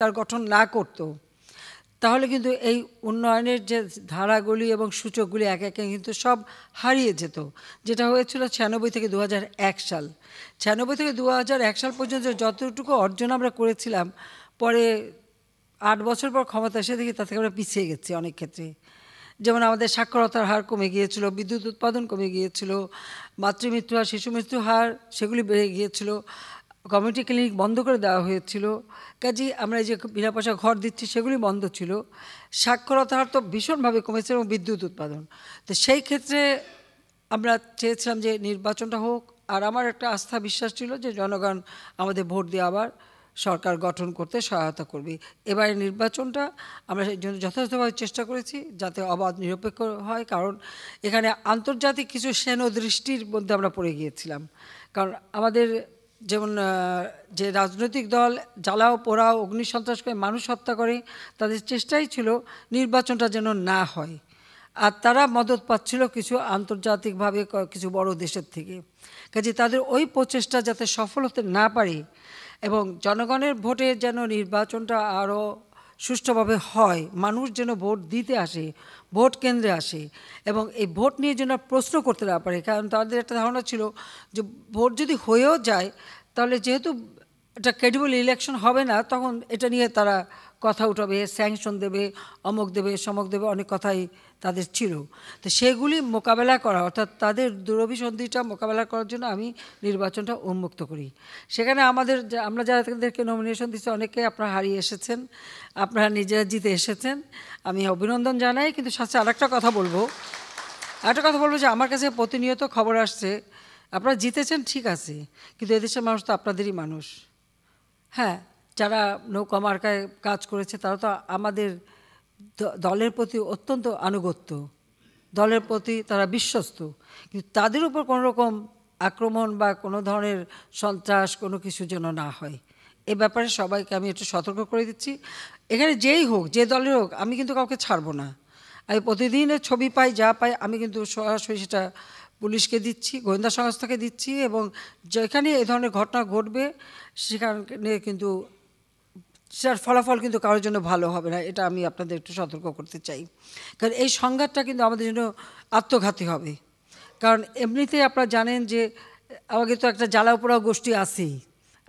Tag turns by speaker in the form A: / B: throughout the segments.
A: তার গঠন না করত তাহলে কিন্তু এই উন্নয়নের যে ধারাগুলি এবং সূচকগুলি এক একে কিন্তু সব হারিয়ে যেত যেটা হয়েছিল ছিয়ানব্বই থেকে দু সাল ছিয়ানব্বই থেকে দু সাল পর্যন্ত যতটুকু অর্জন আমরা করেছিলাম পরে আট বছর পর ক্ষমতা এসে দেখি তা থেকে আমরা পিছিয়ে গেছি অনেক ক্ষেত্রে যেমন আমাদের সাক্ষরতার হার কমে গিয়েছিল বিদ্যুৎ উৎপাদন কমে গিয়েছিল মাতৃমৃত্যু হার শিশু মৃত্যু হার সেগুলি বেড়ে গিয়েছিল কমিউনিটি ক্লিনিক বন্ধ করে দেওয়া হয়েছিল কাজে আমরা যে বিনা পয়সা ঘর দিচ্ছি সেগুলি বন্ধ ছিল সাক্ষরতা হার তো ভীষণভাবে কমেছে এবং বিদ্যুৎ উৎপাদন তো সেই ক্ষেত্রে আমরা চেয়েছিলাম যে নির্বাচনটা হোক আর আমার একটা আস্থা বিশ্বাস ছিল যে জনগণ আমাদের ভোট দিয়ে আবার সরকার গঠন করতে সহায়তা করবে এবারে নির্বাচনটা আমরা সেই জন্য যথাযথভাবে চেষ্টা করেছি যাতে অবাধ নিরপেক্ষ হয় কারণ এখানে আন্তর্জাতিক কিছু সেন দৃষ্টির মধ্যে আমরা পড়ে গিয়েছিলাম কারণ আমাদের যেমন যে রাজনৈতিক দল জ্বালাও পোড়াও অগ্নি সন্ত্রাস করে মানুষ হত্যা করে তাদের চেষ্টাই ছিল নির্বাচনটা যেন না হয় আর তারা মদত পাচ্ছিল কিছু আন্তর্জাতিকভাবে কিছু বড় দেশের থেকে কাজে তাদের ওই প্রচেষ্টা যাতে সফল হতে না পারে এবং জনগণের ভোটে যেন নির্বাচনটা আরও সুষ্ঠুভাবে হয় মানুষ যেন ভোট দিতে আসে ভোট কেন্দ্রে আসে এবং এই ভোট নিয়ে যেন প্রশ্ন করতে না পারে কারণ তাদের একটা ধারণা ছিল যে ভোট যদি হয়েও যায় তাহলে যেহেতু এটা ক্রেডিবল ইলেকশন হবে না তখন এটা নিয়ে তারা কথা উঠাবে স্যাংশন দেবে অমক দেবে সমক দেবে অনেক কথাই তাদের ছিল তো সেগুলি মোকাবেলা করা অর্থাৎ তাদের দুরভিসন্ধিটা মোকাবেলা করার জন্য আমি নির্বাচনটা উন্মুক্ত করি সেখানে আমাদের আমরা যাদেরকে নমিনেশন দিচ্ছি অনেকে আপনারা হারিয়ে এসেছেন আপনারা নিজেরা জিতে এসেছেন আমি অভিনন্দন জানাই কিন্তু সাথে আরেকটা কথা বলবো একটা কথা বলবো যে আমার কাছে প্রতিনিয়ত খবর আসছে আপনারা জিতেছেন ঠিক আছে কিন্তু এদেশের মানুষ তো আপনাদেরই মানুষ হ্যাঁ যারা নৌকা মার্কায় কাজ করেছে তারা তো আমাদের দলের প্রতি অত্যন্ত আনুগত্য দলের প্রতি তারা বিশ্বস্ত কিন্তু তাদের উপর কোনো রকম আক্রমণ বা কোনো ধরনের সন্ত্রাস কোনো কিছু যেন না হয় এ ব্যাপারে সবাইকে আমি একটু সতর্ক করে দিচ্ছি এখানে যেই হোক যে দলের হোক আমি কিন্তু কাউকে ছাড়বো না আমি প্রতিদিনের ছবি পাই যা পাই আমি কিন্তু সরাসরি সেটা পুলিশকে দিচ্ছি গোয়েন্দা সংস্থাকে দিচ্ছি এবং যেখানে এ ধরনের ঘটনা ঘটবে সেখানে কিন্তু সেটার ফলাফল কিন্তু কারোর জন্য ভালো হবে না এটা আমি আপনাদের একটু সতর্ক করতে চাই কারণ এই সংঘাতটা কিন্তু আমাদের জন্য আত্মঘাতী হবে কারণ এমনিতেই আপনারা জানেন যে আমাকে তো একটা জ্বালাপোড়াও গোষ্ঠী আছেই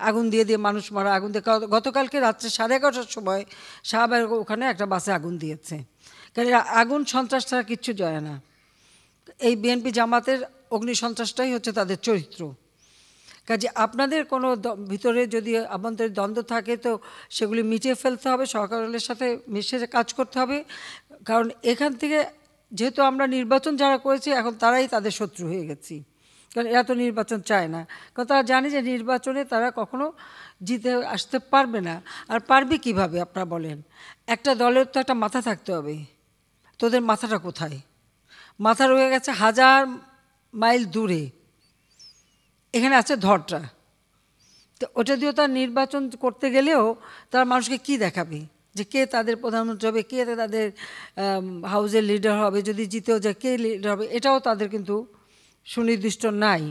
A: আগুন দিয়ে দিয়ে মানুষ মারা আগুন দিয়ে গতকালকে রাত্রে সাড়ে এগারোটার সময় সাহাবের ওখানে একটা বাসে আগুন দিয়েছে কারণ আগুন সন্ত্রাস ছাড়া কিচ্ছু যায় না এই বিএনপি জামাতের অগ্নিসন্ত্রাসটাই হচ্ছে তাদের চরিত্র কাজে আপনাদের কোনো ভিতরে যদি আভ্যন্তরীণ দ্বন্দ্ব থাকে তো সেগুলি মিটিয়ে ফেলতে হবে সরকারের সাথে মিশে কাজ করতে হবে কারণ এখান থেকে যেহেতু আমরা নির্বাচন যারা করেছি এখন তারাই তাদের শত্রু হয়ে গেছি কারণ এরা তো নির্বাচন চায় না কারণ তারা জানে যে নির্বাচনে তারা কখনো জিতে আসতে পারবে না আর পারবে কিভাবে আপনারা বলেন একটা দলের তো একটা মাথা থাকতে হবে তোদের মাথাটা কোথায় মাথা রয়ে গেছে হাজার মাইল দূরে এখানে আছে ধরটা তো ওটা দিয়েও তার নির্বাচন করতে গেলেও তারা মানুষকে কি দেখাবে যে কে তাদের প্রধানমন্ত্রী হবে কে তাদের হাউজের লিডার হবে যদি জিতেও যায় কে লিডার হবে এটাও তাদের কিন্তু সুনির্দিষ্ট নাই